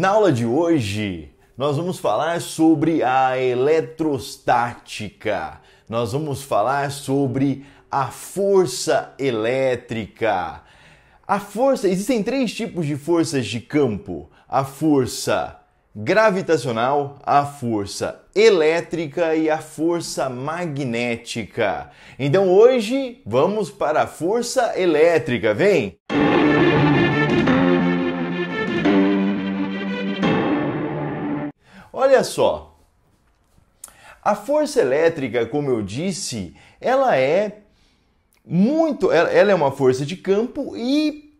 Na aula de hoje, nós vamos falar sobre a eletrostática. Nós vamos falar sobre a força elétrica. A força, existem três tipos de forças de campo: a força gravitacional, a força elétrica e a força magnética. Então hoje vamos para a força elétrica, vem. Música Olha só, a força elétrica, como eu disse, ela é muito, ela é uma força de campo e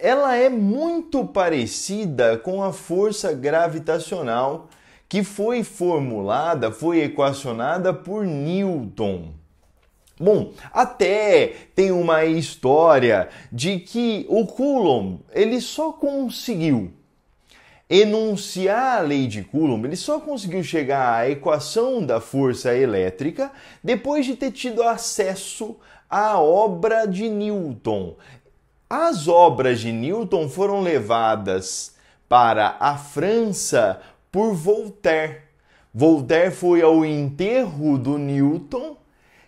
ela é muito parecida com a força gravitacional que foi formulada, foi equacionada por Newton. Bom, até tem uma história de que o Coulomb ele só conseguiu enunciar a lei de Coulomb, ele só conseguiu chegar à equação da força elétrica depois de ter tido acesso à obra de Newton. As obras de Newton foram levadas para a França por Voltaire. Voltaire foi ao enterro do Newton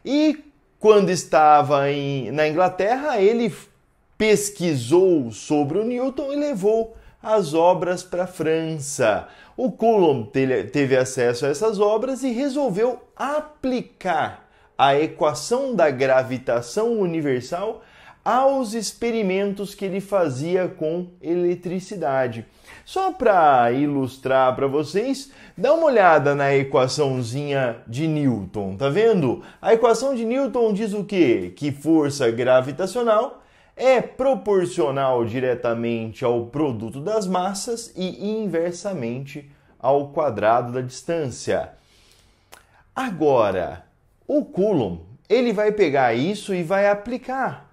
e, quando estava em, na Inglaterra, ele pesquisou sobre o Newton e levou as obras para a França. O Coulomb teve acesso a essas obras e resolveu aplicar a equação da gravitação universal aos experimentos que ele fazia com eletricidade. Só para ilustrar para vocês, dá uma olhada na equaçãozinha de Newton, tá vendo? A equação de Newton diz o quê? Que força gravitacional é proporcional diretamente ao produto das massas e inversamente ao quadrado da distância. Agora, o Coulomb ele vai pegar isso e vai aplicar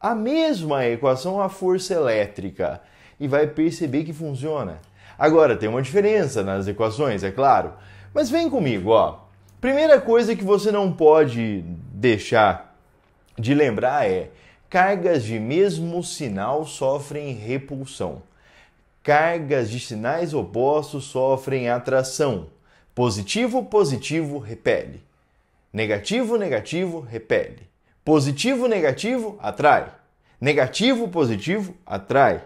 a mesma equação à força elétrica e vai perceber que funciona. Agora, tem uma diferença nas equações, é claro. Mas vem comigo, ó. Primeira coisa que você não pode deixar de lembrar é Cargas de mesmo sinal sofrem repulsão. Cargas de sinais opostos sofrem atração. Positivo, positivo, repele. Negativo, negativo, repele. Positivo, negativo, atrai. Negativo, positivo, atrai.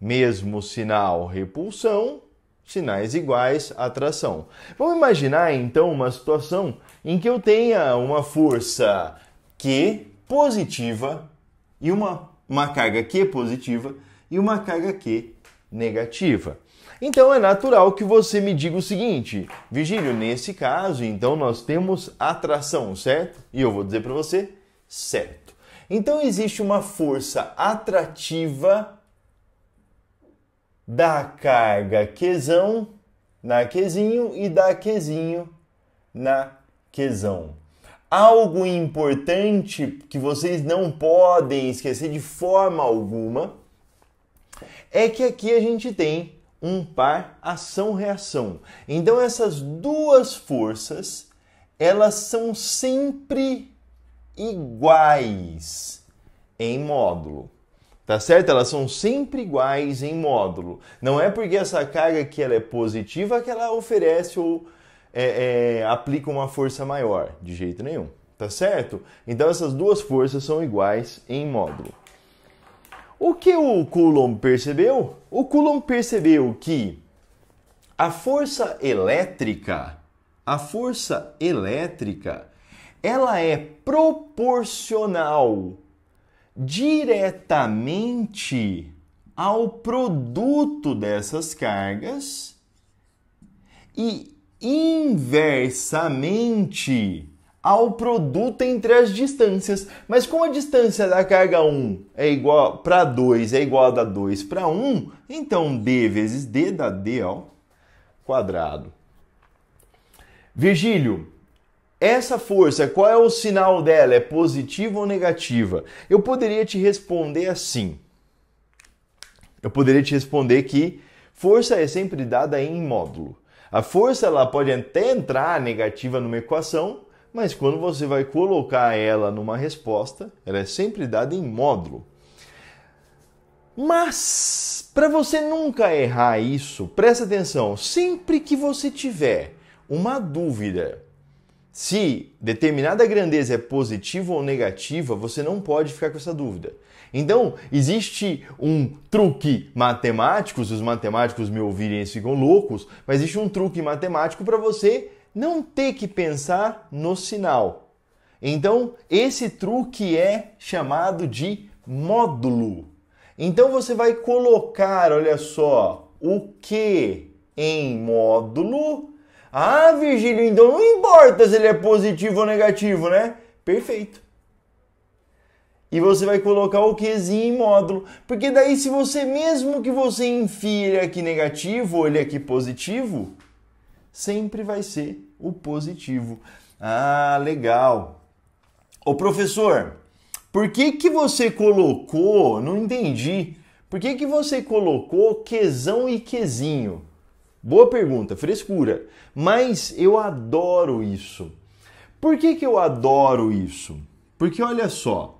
Mesmo sinal, repulsão. Sinais iguais, atração. Vamos imaginar então uma situação em que eu tenha uma força Q positiva e uma, uma carga Q positiva e uma carga Q negativa. Então é natural que você me diga o seguinte, Vigílio, nesse caso, então nós temos atração, certo? E eu vou dizer para você, certo. Então existe uma força atrativa da carga Qzão na Qzinho e da Qzinho na Qzão algo importante que vocês não podem esquecer de forma alguma é que aqui a gente tem um par ação-reação. Então essas duas forças, elas são sempre iguais em módulo. Tá certo? Elas são sempre iguais em módulo. Não é porque essa carga aqui ela é positiva que ela oferece ou é, é, uma força maior, de jeito nenhum, tá certo? Então essas duas forças são iguais em módulo. O que o Coulomb percebeu? O Coulomb percebeu que a força elétrica, a força elétrica, ela é proporcional diretamente ao produto dessas cargas e inversamente ao produto entre as distâncias. Mas como a distância da carga 1 é igual para 2 é igual a da 2 para 1, então d vezes d dá d ao quadrado. Virgílio, essa força, qual é o sinal dela? É positiva ou negativa? Eu poderia te responder assim. Eu poderia te responder que força é sempre dada em módulo. A força ela pode até entrar negativa numa equação, mas quando você vai colocar ela numa resposta, ela é sempre dada em módulo. Mas para você nunca errar isso, presta atenção, sempre que você tiver uma dúvida se determinada grandeza é positiva ou negativa, você não pode ficar com essa dúvida. Então, existe um truque matemático, se os matemáticos me ouvirem, eles ficam loucos, mas existe um truque matemático para você não ter que pensar no sinal. Então, esse truque é chamado de módulo. Então, você vai colocar, olha só, o que em módulo ah, Virgílio, então não importa se ele é positivo ou negativo, né? Perfeito. E você vai colocar o quezinho em módulo, porque daí se você mesmo que você enfie ele aqui negativo ou ele aqui positivo, sempre vai ser o positivo. Ah, legal. Ô professor, por que que você colocou, não entendi, por que que você colocou quezão e quezinho? Boa pergunta, frescura. Mas eu adoro isso. Por que, que eu adoro isso? Porque olha só,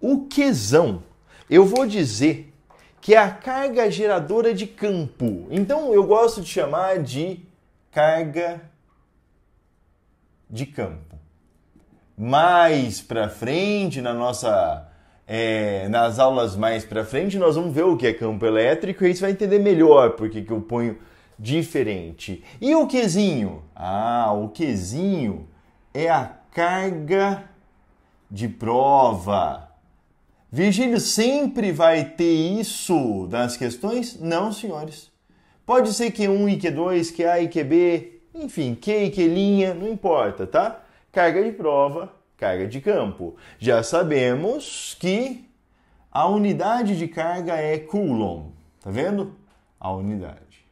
o quesão, eu vou dizer que é a carga geradora de campo. Então eu gosto de chamar de carga de campo. Mais para frente, na nossa é, nas aulas mais para frente, nós vamos ver o que é campo elétrico e aí você vai entender melhor porque que eu ponho diferente. E o quezinho? Ah, o quezinho é a carga de prova. Virgílio sempre vai ter isso nas questões? Não, senhores. Pode ser que 1 e dois 2 a e que b enfim, que e que linha, não importa, tá? Carga de prova, carga de campo. Já sabemos que a unidade de carga é Coulomb, tá vendo? A unidade.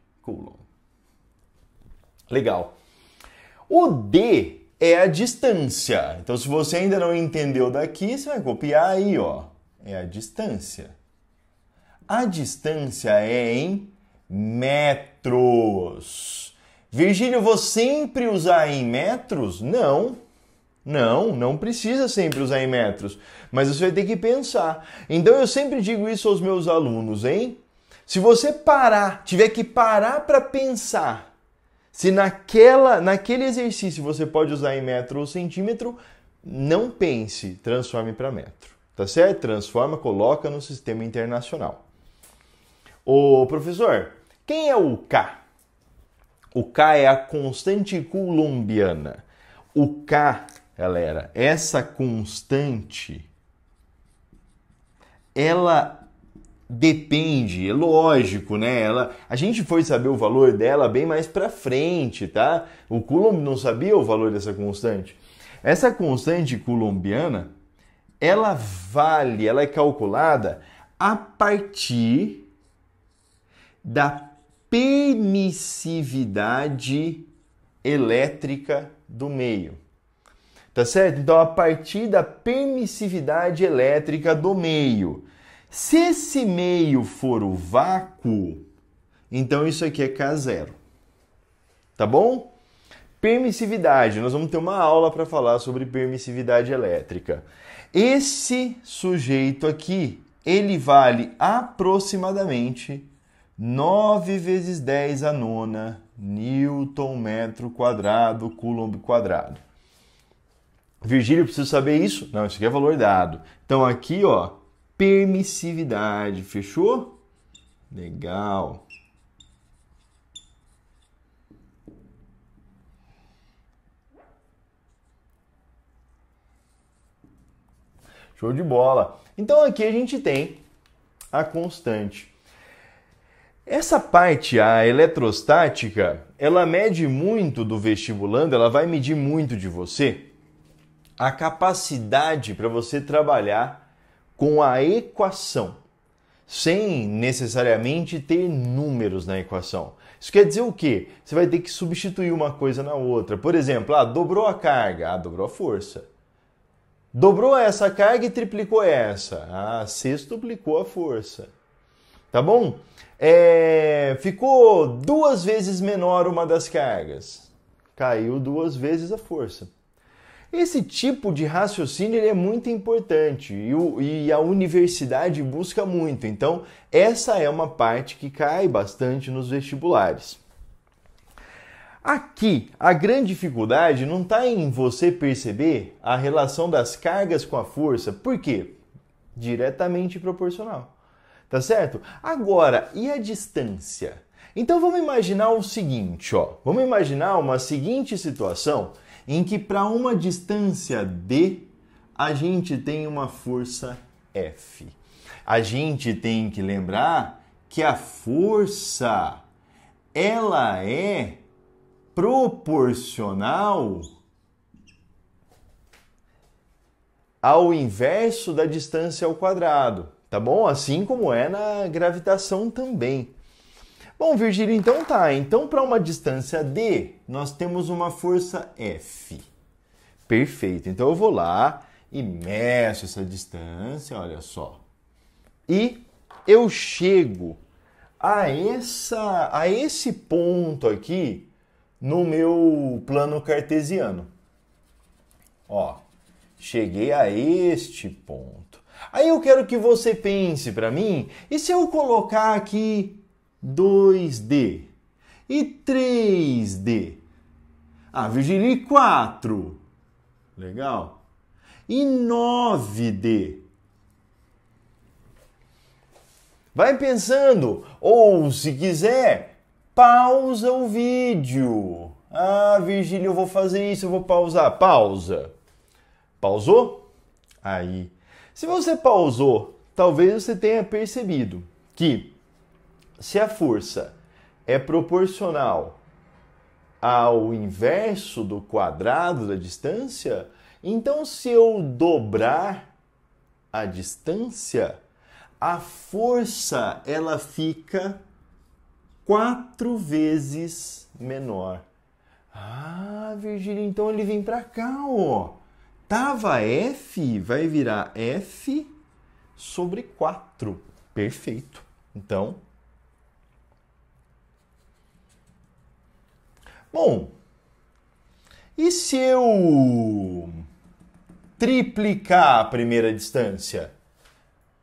Legal. O D é a distância. Então, se você ainda não entendeu daqui, você vai copiar aí, ó. É a distância. A distância é em metros. Virgílio, vou sempre usar em metros? Não. Não, não precisa sempre usar em metros, mas você vai ter que pensar. Então eu sempre digo isso aos meus alunos, hein? Se você parar, tiver que parar para pensar se naquela, naquele exercício você pode usar em metro ou centímetro, não pense, transforme para metro, tá certo? Transforma, coloca no sistema internacional. Ô professor, quem é o K? O K é a constante colombiana. O K, galera, essa constante ela depende, é lógico, né? Ela, a gente foi saber o valor dela bem mais para frente, tá? O Coulomb não sabia o valor dessa constante. Essa constante colombiana, ela vale, ela é calculada a partir da permissividade elétrica do meio. Tá certo? Então, a partir da permissividade elétrica do meio. Se esse meio for o vácuo, então isso aqui é K0. Tá bom? Permissividade. Nós vamos ter uma aula para falar sobre permissividade elétrica. Esse sujeito aqui, ele vale aproximadamente 9 vezes 10 a nona Newton metro quadrado, Coulomb quadrado. Virgílio, preciso saber isso? Não, isso aqui é valor dado. Então aqui, ó, permissividade. Fechou? Legal. Show de bola. Então aqui a gente tem a constante. Essa parte, a eletrostática, ela mede muito do vestibulando, ela vai medir muito de você a capacidade para você trabalhar com a equação, sem necessariamente ter números na equação. Isso quer dizer o quê? Você vai ter que substituir uma coisa na outra. Por exemplo, ah, dobrou a carga, ah, dobrou a força. Dobrou essa carga e triplicou essa. Ah, sextuplicou a força. Tá bom? É, ficou duas vezes menor uma das cargas. Caiu duas vezes a força. Esse tipo de raciocínio é muito importante e, o, e, a universidade busca muito, então essa é uma parte que cai bastante nos vestibulares. Aqui, a grande dificuldade não está em você perceber a relação das cargas com a força, por quê? Diretamente proporcional, tá certo? Agora, e a distância? Então vamos imaginar o seguinte, ó. Vamos imaginar uma seguinte situação em que para uma distância D a gente tem uma força F. A gente tem que lembrar que a força ela é proporcional ao inverso da distância ao quadrado, tá bom? Assim como é na gravitação também. Bom, Virgílio, então tá. Então, para uma distância D, nós temos uma força F. Perfeito. Então, eu vou lá e meço essa distância, olha só. E eu chego a, essa, a esse ponto aqui no meu plano cartesiano. Ó, cheguei a este ponto. Aí eu quero que você pense para mim, e se eu colocar aqui 2D e 3D. A Virgínia, 4. Legal. E 9D. Vai pensando, ou se quiser, pausa o vídeo. Ah, Virgílio, eu vou fazer isso, eu vou pausar. Pausa. Pausou? Aí. Se você pausou, talvez você tenha percebido que se a força é proporcional ao inverso do quadrado da distância, então se eu dobrar a distância, a força ela fica quatro vezes menor. Ah, Virgílio, então ele vem para cá, ó. Tava F, vai virar F sobre 4. Perfeito. Então, Bom, e se eu triplicar a primeira distância?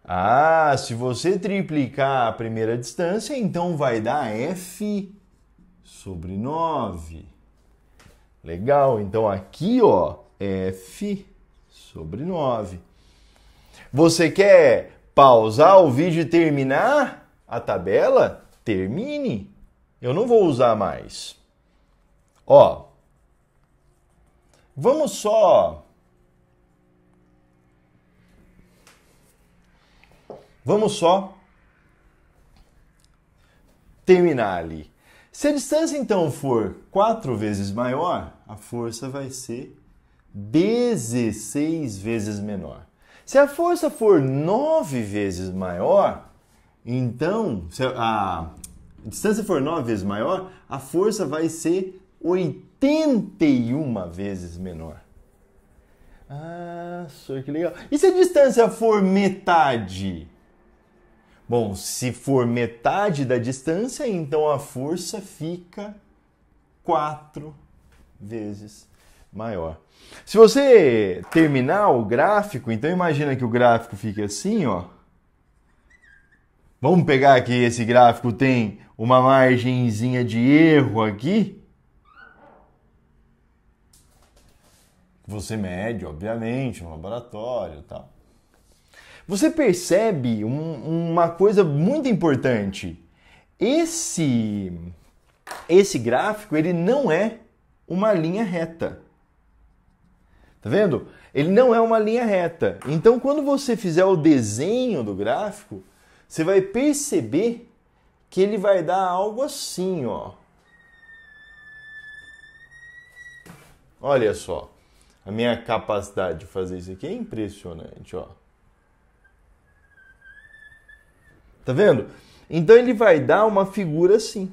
Ah, se você triplicar a primeira distância, então vai dar F sobre 9. Legal, então aqui ó, F sobre 9. Você quer pausar o vídeo e terminar a tabela? Termine. Eu não vou usar mais. Ó, vamos só. Vamos só terminar ali. Se a distância então for quatro vezes maior, a força vai ser 16 vezes menor. Se a força for 9 vezes maior, então, se a, a distância for 9 vezes maior, a força vai ser 81 vezes menor. Ah, senhor, que legal. E se a distância for metade? Bom, se for metade da distância, então a força fica 4 vezes maior. Se você terminar o gráfico, então imagina que o gráfico fique assim, ó. Vamos pegar que esse gráfico tem uma margenzinha de erro aqui. Você mede, obviamente, no laboratório tal. Você percebe um, uma coisa muito importante. Esse, esse gráfico ele não é uma linha reta. Tá vendo? Ele não é uma linha reta. Então, quando você fizer o desenho do gráfico, você vai perceber que ele vai dar algo assim, ó. Olha só. A minha capacidade de fazer isso aqui é impressionante, ó. Tá vendo? Então ele vai dar uma figura assim.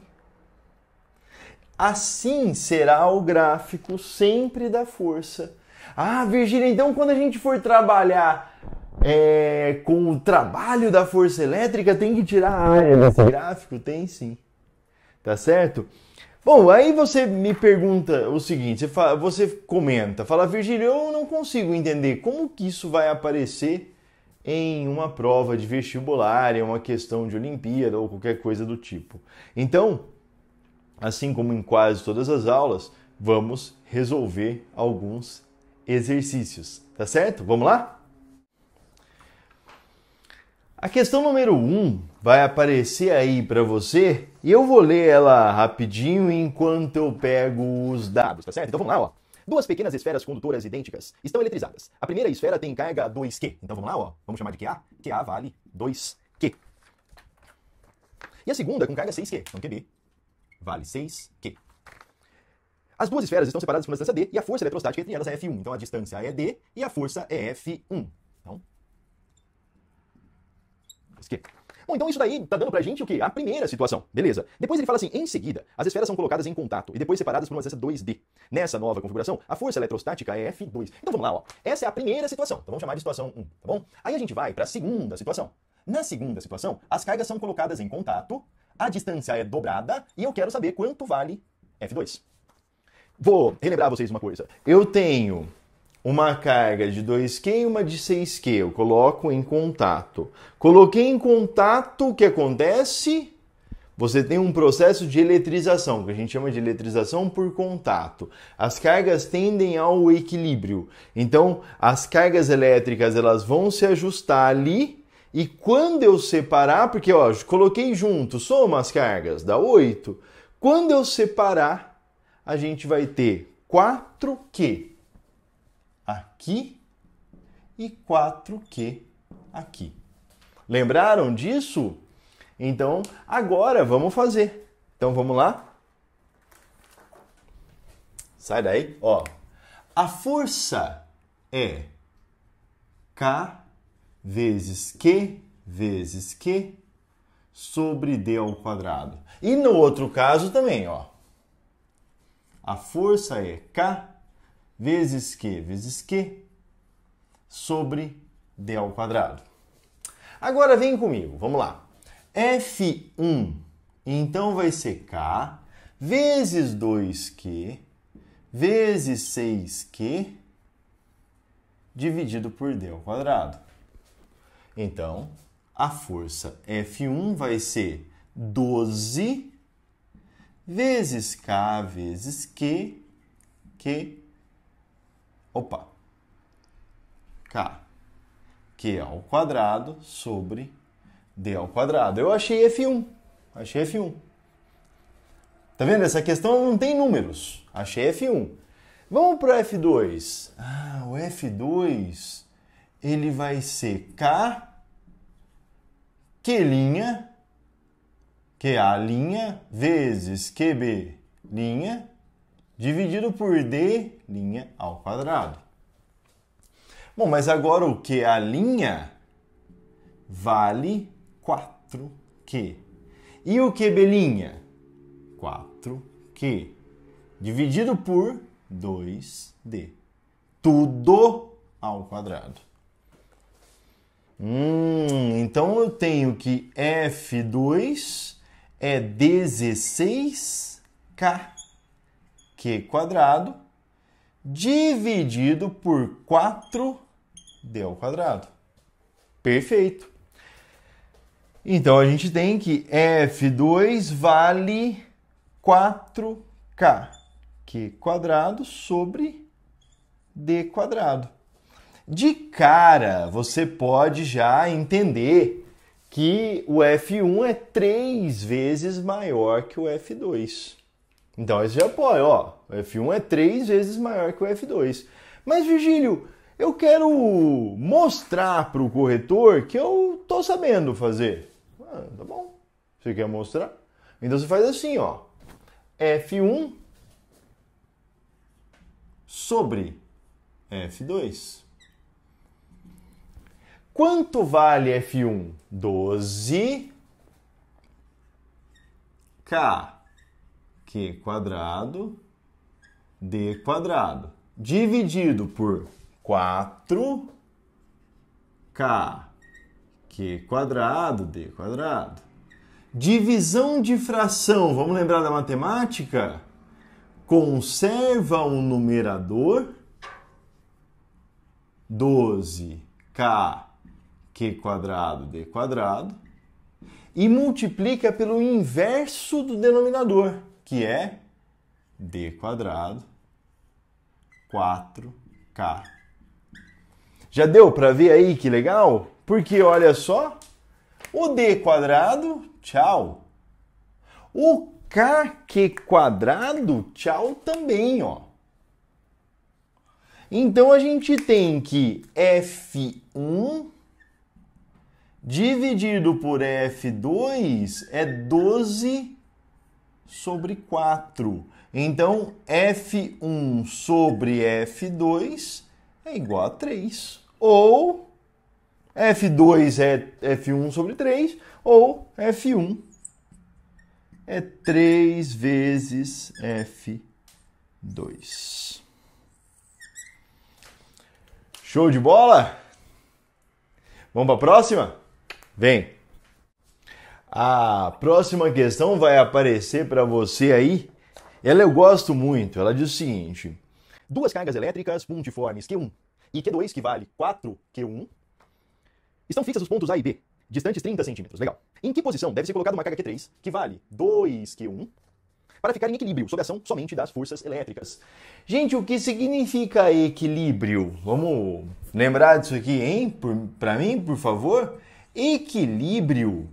Assim será o gráfico sempre da força. Ah, Virgínia, então quando a gente for trabalhar é, com o trabalho da força elétrica, tem que tirar a área desse gráfico? Tem sim. Tá certo? Bom, aí você me pergunta o seguinte, você, fala, você comenta, fala, Virgílio, eu não consigo entender como que isso vai aparecer em uma prova de vestibular, em uma questão de Olimpíada ou qualquer coisa do tipo. Então, assim como em quase todas as aulas, vamos resolver alguns exercícios, tá certo? Vamos lá? A questão número 1 um vai aparecer aí para você e eu vou ler ela rapidinho enquanto eu pego os dados, tá certo? Então vamos lá, ó. Duas pequenas esferas condutoras idênticas estão eletrizadas. A primeira esfera tem carga 2Q. Então vamos lá, ó. Vamos chamar de QA. QA vale 2Q. E a segunda com carga 6Q. Então QB vale 6Q. As duas esferas estão separadas por uma distância D e a força eletrostática entre elas é F1. Então a distância é D e a força é F1. Então Bom, então isso daí tá dando pra gente o quê? A primeira situação. Beleza. Depois ele fala assim, em seguida, as esferas são colocadas em contato e depois separadas por uma distância 2D. Nessa nova configuração, a força eletrostática é F2. Então vamos lá, ó. Essa é a primeira situação. Então vamos chamar de situação 1, tá bom? Aí a gente vai para a segunda situação. Na segunda situação, as cargas são colocadas em contato, a distância é dobrada e eu quero saber quanto vale F2. Vou relembrar vocês uma coisa. Eu tenho uma carga de 2Q e uma de 6Q, eu coloco em contato. Coloquei em contato, o que acontece? Você tem um processo de eletrização, que a gente chama de eletrização por contato. As cargas tendem ao equilíbrio. Então, as cargas elétricas, elas vão se ajustar ali e quando eu separar, porque ó, coloquei junto, soma as cargas, dá 8. Quando eu separar, a gente vai ter 4Q aqui e 4Q aqui. Lembraram disso? Então, agora vamos fazer. Então, vamos lá? Sai daí, ó. A força é K vezes Q vezes Q sobre D ao quadrado. E no outro caso também, ó. A força é K vezes Q vezes Q sobre D ao quadrado. Agora vem comigo, vamos lá. F1, então vai ser K vezes 2Q vezes 6Q dividido por D ao quadrado. Então, a força F1 vai ser 12 vezes K vezes Q, Q opa, k, q ao quadrado sobre d ao quadrado. Eu achei f1, achei f1. Tá vendo? Essa questão não tem números. Achei f1. Vamos para o f2. Ah, o f2 ele vai ser k q linha que a linha vezes qb dividido por d' linha ao quadrado. Bom, mas agora o que? A linha vale 4q. E o que, Belinha? 4q. Dividido por 2d. Tudo ao quadrado. Hum, então eu tenho que F2 é 16K. Q quadrado dividido por 4D ao quadrado. Perfeito. Então a gente tem que F2 vale 4K, Q quadrado sobre D quadrado. De cara, você pode já entender que o F1 é três vezes maior que o F2. Então esse já é põe, ó, o F1 é três vezes maior que o F2. Mas Virgílio, eu quero mostrar para o corretor que eu tô sabendo fazer. Ah, tá bom. Você quer mostrar? Então você faz assim, ó. F1 sobre F2. Quanto vale F1? 12 K Q quadrado D quadrado dividido por 4 K Q quadrado D quadrado. Divisão de fração, vamos lembrar da matemática? Conserva o numerador 12K Q quadrado D quadrado e multiplica pelo inverso do denominador que é d quadrado 4k. Já deu para ver aí que legal? Porque olha só, o d quadrado, tchau. O kq quadrado, tchau também, ó. Então a gente tem que F1 dividido por F2 é 12 sobre 4. Então, F1 sobre F2 é igual a 3. Ou F2 é F1 sobre 3, ou F1 é 3 vezes F2. Show de bola? Vamos para a próxima? Vem! A próxima questão vai aparecer para você aí. Ela eu gosto muito. Ela diz o seguinte: duas cargas elétricas pontiformes Q1 e Q2 que vale 4 Q1 estão fixas os pontos A e B, distantes 30 centímetros. Legal. Em que posição deve ser colocada uma carga Q3 que vale 2 Q1 para ficar em equilíbrio sob a ação somente das forças elétricas? Gente, o que significa equilíbrio? Vamos lembrar disso aqui, hein? Para mim, por favor. Equilíbrio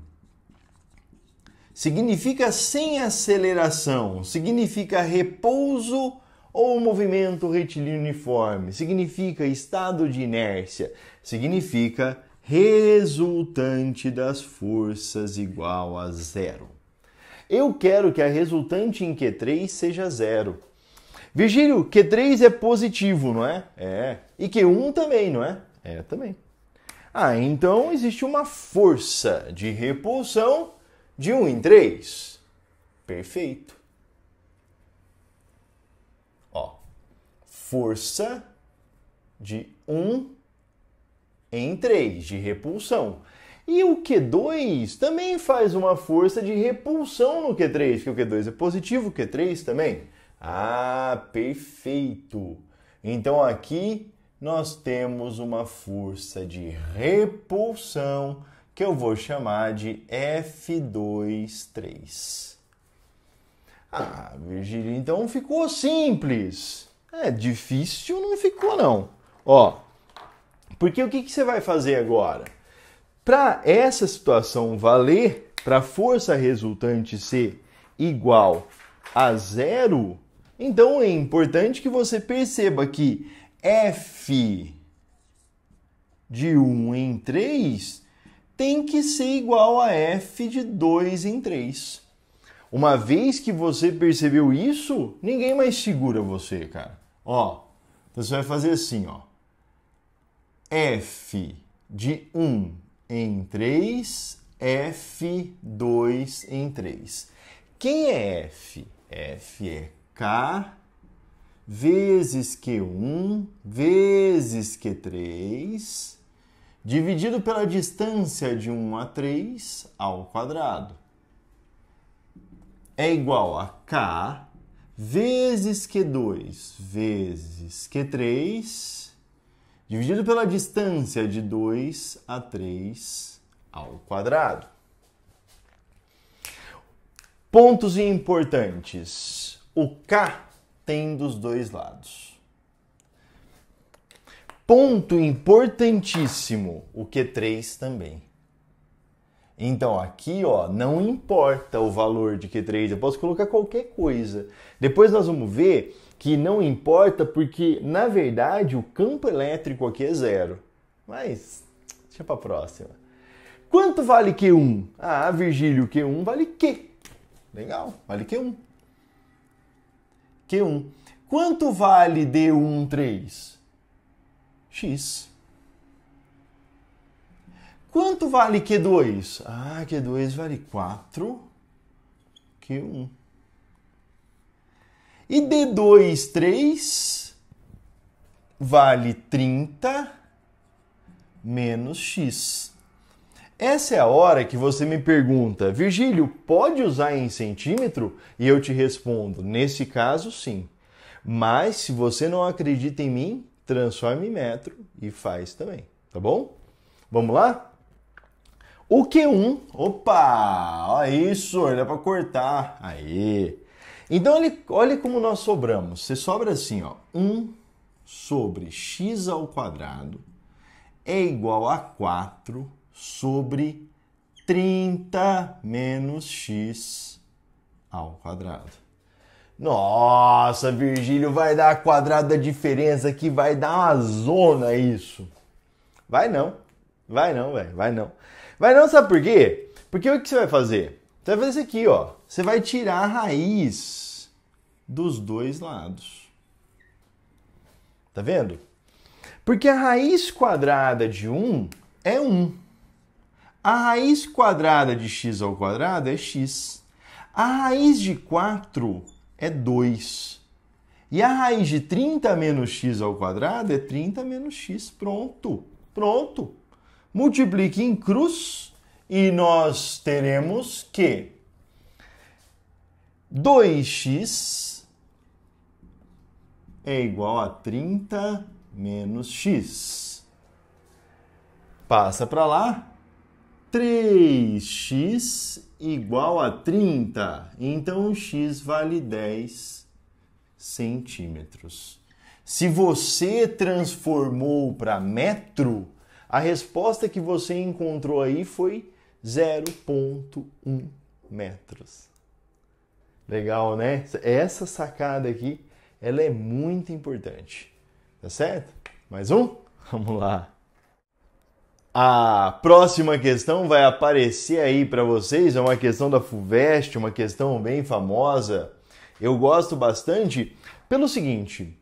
significa sem aceleração, significa repouso ou movimento retilíneo uniforme, significa estado de inércia, significa resultante das forças igual a zero. Eu quero que a resultante em Q3 seja zero. Virgílio, Q3 é positivo, não é? É. E Q1 também, não é? É também. Ah, então existe uma força de repulsão de 1 em 3? Perfeito. Ó, força de 1 em 3 de repulsão. E o Q2 também faz uma força de repulsão no Q3, porque o Q2 é positivo, o Q3 também. Ah, perfeito. Então aqui nós temos uma força de repulsão que eu vou chamar de F23. Ah, Virgílio, então ficou simples. É, difícil não ficou não. Ó, porque o que, que você vai fazer agora? Para essa situação valer, para a força resultante ser igual a zero, então é importante que você perceba que F de 1 em 3 tem que ser igual a f de 2 em 3. Uma vez que você percebeu isso, ninguém mais segura você, cara. Ó, então você vai fazer assim, ó. F de 1 em 3, F2 em 3. Quem é F? F é K vezes Q1 vezes Q3 dividido pela distância de 1 a 3 ao quadrado. É igual a K vezes Q2 vezes Q3 dividido pela distância de 2 a 3 ao quadrado. Pontos importantes. O K tem dos dois lados. Ponto importantíssimo, o Q3 também. Então aqui, ó, não importa o valor de Q3, eu posso colocar qualquer coisa. Depois nós vamos ver que não importa porque na verdade o campo elétrico aqui é zero. Mas deixa para próxima. Quanto vale Q1? Ah, Virgílio, Q1 vale Q. Legal, vale Q1. Q1. Quanto vale d três? X. Quanto vale Q2? Ah, Q2 vale 4, Q1. E D2, 3, vale 30 menos X. Essa é a hora que você me pergunta, Virgílio, pode usar em centímetro? E eu te respondo, nesse caso, sim. Mas se você não acredita em mim, transforma em metro e faz também, tá bom? Vamos lá? O Q1, opa, olha isso, dá para cortar, aí. Então olha, olha como nós sobramos, você sobra assim, ó, 1 sobre x ao quadrado é igual a 4 sobre 30 menos x ao quadrado. Nossa, Virgílio, vai dar a quadrada diferença aqui, vai dar uma zona isso. Vai não, vai não, velho, vai não. Vai não, sabe por quê? Porque o que você vai fazer? Você vai fazer isso aqui, ó. Você vai tirar a raiz dos dois lados. Tá vendo? Porque a raiz quadrada de 1 é 1. A raiz quadrada de x ao quadrado é x. A raiz de 4 é 2. E a raiz de 30 menos x ao quadrado é 30 menos x, pronto. Pronto. Multiplique em cruz e nós teremos que 2x é igual a 30 menos x. Passa para lá. 3x igual a 30, então o x vale 10 centímetros. Se você transformou para metro, a resposta que você encontrou aí foi 0,1 metros. Legal, né? Essa sacada aqui, ela é muito importante. Tá certo? Mais um? Vamos lá. A próxima questão vai aparecer aí para vocês, é uma questão da FUVEST, uma questão bem famosa. Eu gosto bastante pelo seguinte: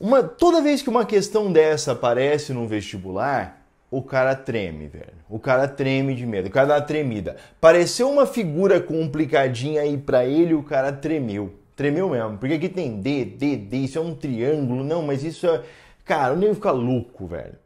uma, toda vez que uma questão dessa aparece num vestibular, o cara treme, velho. O cara treme de medo, o cara dá uma tremida. Pareceu uma figura complicadinha aí para ele, o cara tremeu. Tremeu mesmo, porque aqui tem D, D, D, isso é um triângulo, não, mas isso é. Cara, o nego fica louco, velho.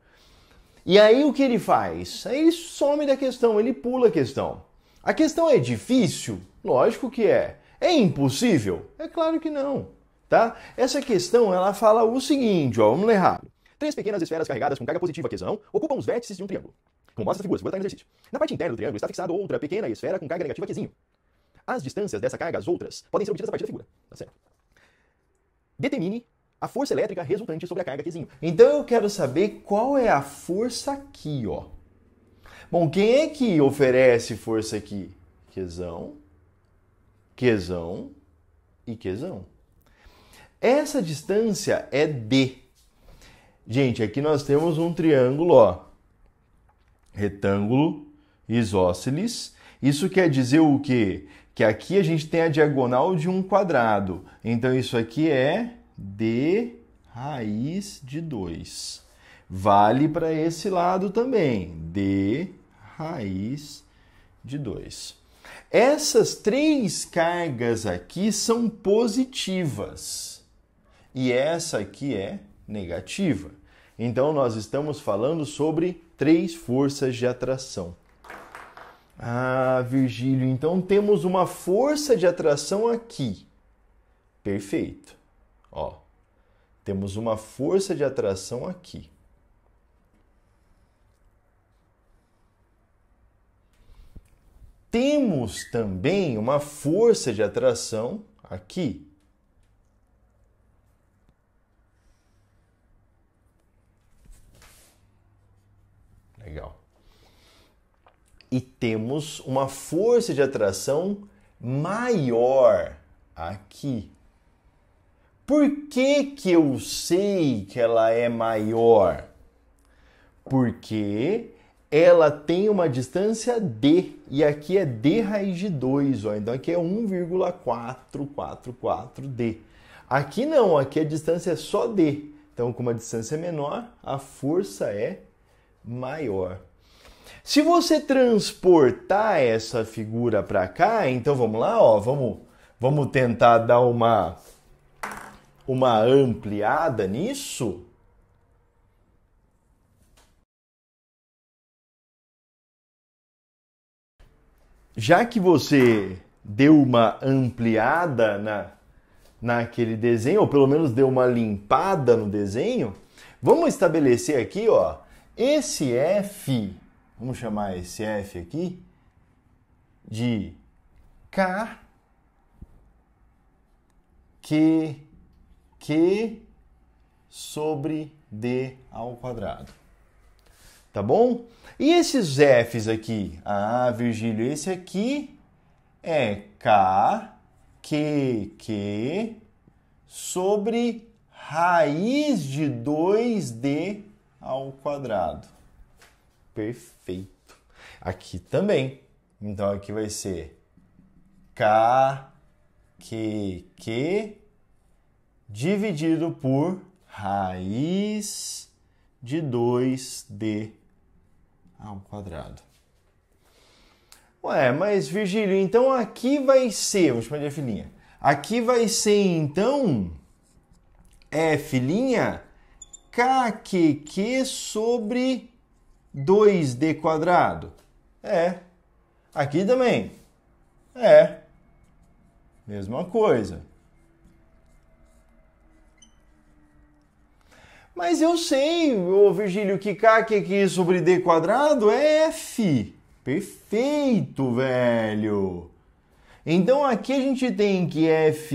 E aí o que ele faz? Aí ele some da questão, ele pula a questão. A questão é difícil? Lógico que é. É impossível? É claro que não, tá? Essa questão ela fala o seguinte, ó, vamos ler rápido. Três pequenas esferas carregadas com carga positiva são ocupam os vértices de um triângulo. Como mostra essa figura, vou botar no exercício. Na parte interna do triângulo está fixada outra pequena esfera com carga negativa quezinho. As distâncias dessa carga às outras podem ser obtidas a partir da figura. Tá certo? Determine a força elétrica resultante sobre a carga Qzinho. Então eu quero saber qual é a força aqui, ó. Bom, quem é que oferece força aqui? Qzão, Qzão e Qzão. Essa distância é D. Gente, aqui nós temos um triângulo, ó. Retângulo, isósceles. Isso quer dizer o quê? Que aqui a gente tem a diagonal de um quadrado. Então isso aqui é d raiz de 2. Vale para esse lado também, d raiz de 2. Essas três cargas aqui são positivas e essa aqui é negativa. Então nós estamos falando sobre três forças de atração. Ah, Virgílio, então temos uma força de atração aqui. Perfeito. Ó, temos uma força de atração aqui. Temos também uma força de atração aqui. Legal. E temos uma força de atração maior aqui. Por que, que eu sei que ela é maior? Porque ela tem uma distância D, e aqui é D raiz de 2, ó, então aqui é 1,444D. Aqui não, aqui a distância é só D. Então, com uma distância menor, a força é maior. Se você transportar essa figura para cá, então vamos lá, ó, vamos, vamos tentar dar uma uma ampliada nisso? Já que você deu uma ampliada na, naquele desenho, ou pelo menos deu uma limpada no desenho, vamos estabelecer aqui, ó, esse F, vamos chamar esse F aqui de K, Q, Q sobre D ao quadrado. Tá bom? E esses Fs aqui? Ah, Virgílio, esse aqui é K, Q, Q sobre raiz de 2D ao quadrado. Perfeito. Aqui também. Então aqui vai ser K, Q, Q dividido por raiz de 2d ao quadrado. Ué, mas Virgílio, então aqui vai ser, vou chamar de f', aqui vai ser então f' kqq sobre 2d quadrado. É. Aqui também. É. Mesma coisa. Mas eu sei, ô Virgílio, que k que sobre d quadrado é f. Perfeito, velho. Então aqui a gente tem que f'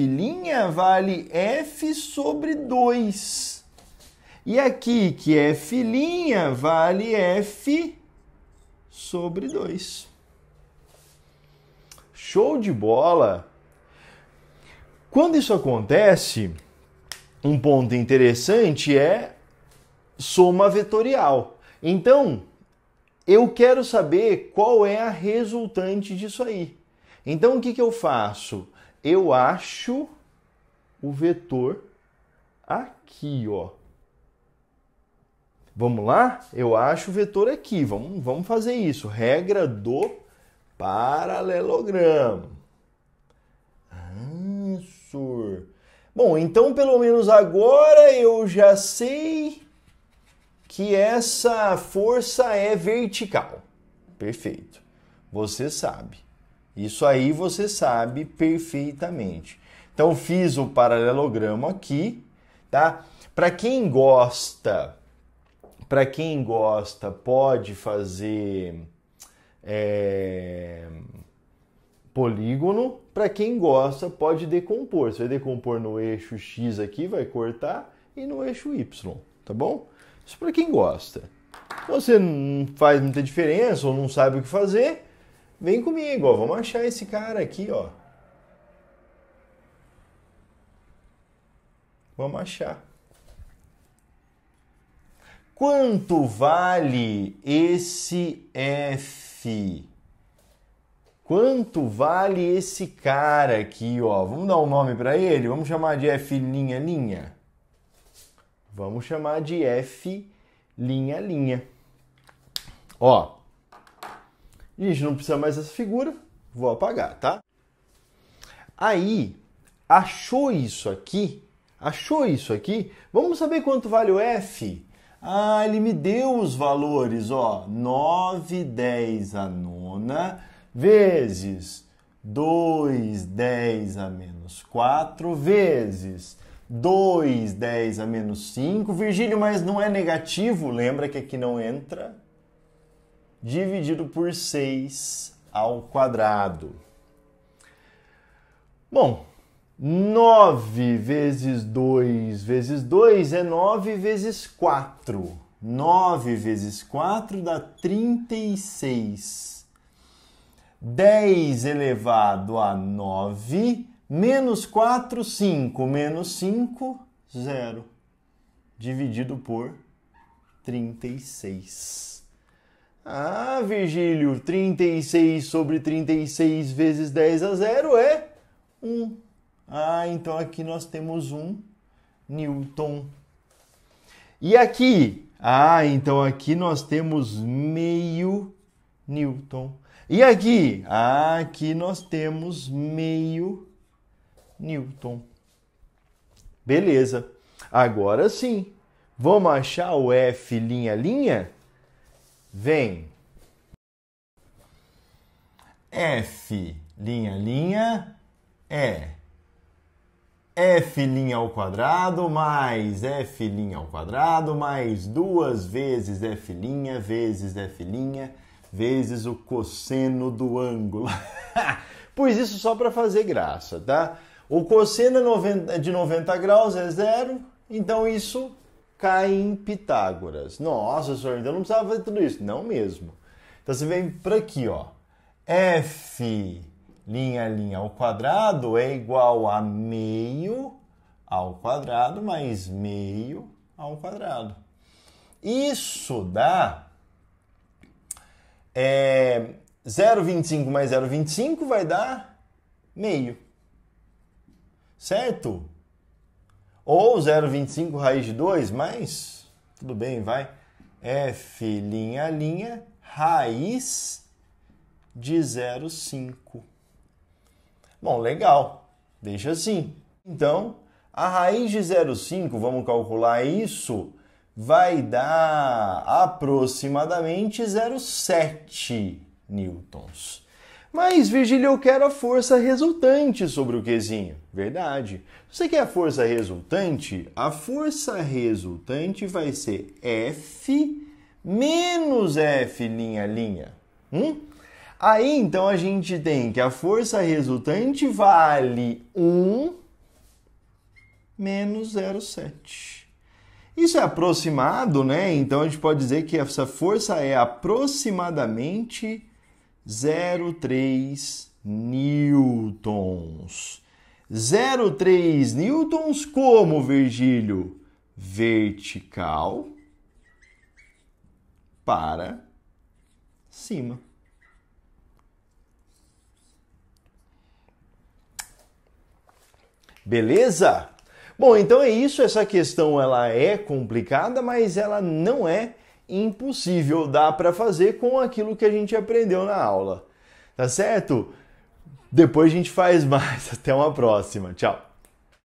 vale f sobre 2. E aqui que f' vale f sobre 2. Show de bola. Quando isso acontece, um ponto interessante é soma vetorial. Então, eu quero saber qual é a resultante disso aí. Então, o que, que eu faço? Eu acho o vetor aqui, ó. Vamos lá? Eu acho o vetor aqui. Vamos, vamos fazer isso. Regra do paralelogramo. Ah, sur. Bom, então pelo menos agora eu já sei que essa força é vertical. Perfeito. Você sabe. Isso aí você sabe perfeitamente. Então fiz o paralelogramo aqui, tá? Para quem gosta, para quem gosta, pode fazer é polígono, para quem gosta, pode decompor. Você vai decompor no eixo X aqui, vai cortar, e no eixo Y, tá bom? Isso para quem gosta. Se você não faz muita diferença ou não sabe o que fazer, vem comigo, ó. Vamos achar esse cara aqui, ó. Vamos achar. Quanto vale esse F? Quanto vale esse cara aqui, ó? Vamos dar um nome para ele? Vamos chamar de F linha linha. Vamos chamar de F linha linha. Ó. gente não precisa mais dessa figura, vou apagar, tá? Aí, achou isso aqui? Achou isso aqui? Vamos saber quanto vale o F? Ah, ele me deu os valores, ó. 9, 10 a nona, vezes 2, 10 a menos 4, vezes 2, 10 a menos 5. Virgílio, mas não é negativo, lembra que aqui não entra? Dividido por 6 ao quadrado. Bom, 9 vezes 2 vezes 2 é 9 vezes 4. 9 vezes 4 dá 36. 10 elevado a 9, menos 4, 5, menos 5, 0, dividido por 36. Ah, Virgílio, 36 sobre 36 vezes 10 a 0 é 1. Ah, então aqui nós temos 1 Newton. E aqui? Ah, então aqui nós temos meio Newton. E aqui? Aqui nós temos meio Newton. Beleza. Agora sim. Vamos achar o F linha linha? Vem. F linha linha é F linha ao quadrado mais F linha ao quadrado mais duas vezes F linha vezes F linha vezes o cosseno do ângulo. pois isso só para fazer graça, tá? O cosseno é de 90 graus é zero, então isso cai em Pitágoras. Nossa, senhor, então não precisava fazer tudo isso. Não mesmo. Então você vem para aqui, ó. F linha linha ao quadrado é igual a meio ao quadrado mais meio ao quadrado. Isso dá é, 0,25 mais 0,25 vai dar meio. Certo? Ou 0,25 raiz de 2 mais, tudo bem, vai, f linha linha raiz de 0,5. Bom, legal. Deixa assim. Então, a raiz de 0,5, vamos calcular isso vai dar aproximadamente 0,7 newtons. Mas, Virgílio, eu quero a força resultante sobre o Qzinho. Verdade. Você quer a força resultante? A força resultante vai ser F menos F linha linha. Hum? Aí, então, a gente tem que a força resultante vale 1 menos 0,7. Isso é aproximado, né? Então a gente pode dizer que essa força é aproximadamente 0,3 newtons. 0,3 newtons como, Virgílio? Vertical para cima. Beleza? Bom, então é isso, essa questão ela é complicada, mas ela não é impossível, dá para fazer com aquilo que a gente aprendeu na aula. Tá certo? Depois a gente faz mais. Até uma próxima. Tchau.